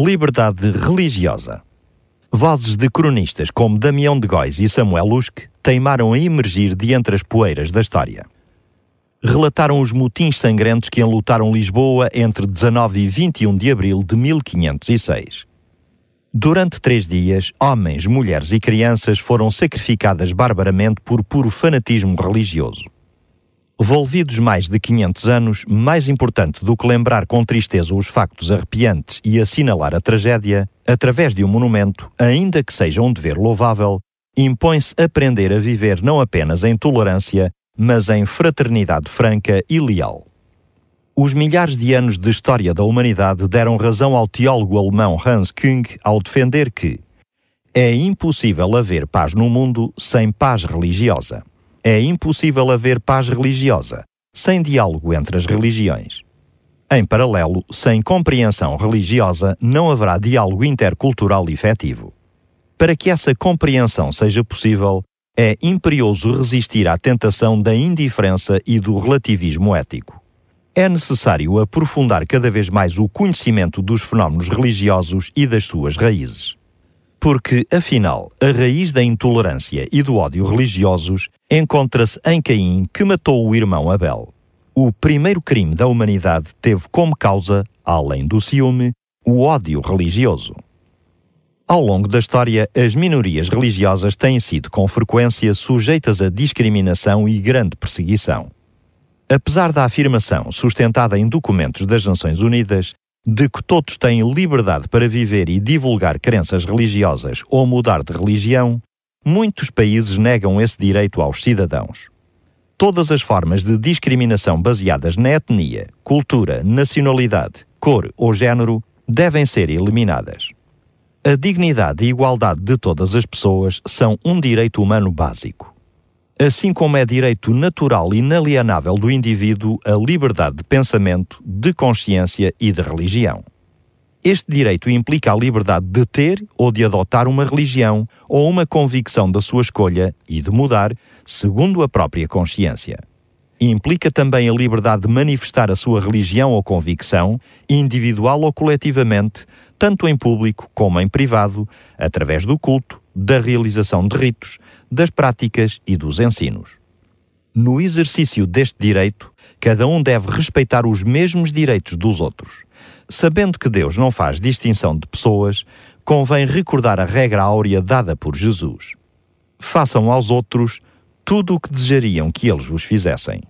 liberdade religiosa. Vozes de cronistas como Damião de Góis e Samuel Lusque teimaram a emergir de entre as poeiras da história. Relataram os motins sangrentos que enlutaram Lisboa entre 19 e 21 de abril de 1506. Durante três dias, homens, mulheres e crianças foram sacrificadas barbaramente por puro fanatismo religioso. Volvidos mais de 500 anos, mais importante do que lembrar com tristeza os factos arrepiantes e assinalar a tragédia, através de um monumento, ainda que seja um dever louvável, impõe-se aprender a viver não apenas em tolerância, mas em fraternidade franca e leal. Os milhares de anos de história da humanidade deram razão ao teólogo alemão Hans Küng ao defender que é impossível haver paz no mundo sem paz religiosa é impossível haver paz religiosa sem diálogo entre as religiões. Em paralelo, sem compreensão religiosa, não haverá diálogo intercultural efetivo. Para que essa compreensão seja possível, é imperioso resistir à tentação da indiferença e do relativismo ético. É necessário aprofundar cada vez mais o conhecimento dos fenómenos religiosos e das suas raízes. Porque, afinal, a raiz da intolerância e do ódio religiosos encontra-se em Caim, que matou o irmão Abel. O primeiro crime da humanidade teve como causa, além do ciúme, o ódio religioso. Ao longo da história, as minorias religiosas têm sido com frequência sujeitas a discriminação e grande perseguição. Apesar da afirmação sustentada em documentos das Nações Unidas de que todos têm liberdade para viver e divulgar crenças religiosas ou mudar de religião, muitos países negam esse direito aos cidadãos. Todas as formas de discriminação baseadas na etnia, cultura, nacionalidade, cor ou género devem ser eliminadas. A dignidade e igualdade de todas as pessoas são um direito humano básico assim como é direito natural e inalienável do indivíduo a liberdade de pensamento, de consciência e de religião. Este direito implica a liberdade de ter ou de adotar uma religião ou uma convicção da sua escolha e de mudar, segundo a própria consciência. Implica também a liberdade de manifestar a sua religião ou convicção, individual ou coletivamente, tanto em público como em privado, através do culto, da realização de ritos, das práticas e dos ensinos. No exercício deste direito, cada um deve respeitar os mesmos direitos dos outros. Sabendo que Deus não faz distinção de pessoas, convém recordar a regra áurea dada por Jesus: Façam aos outros tudo o que desejariam que eles vos fizessem.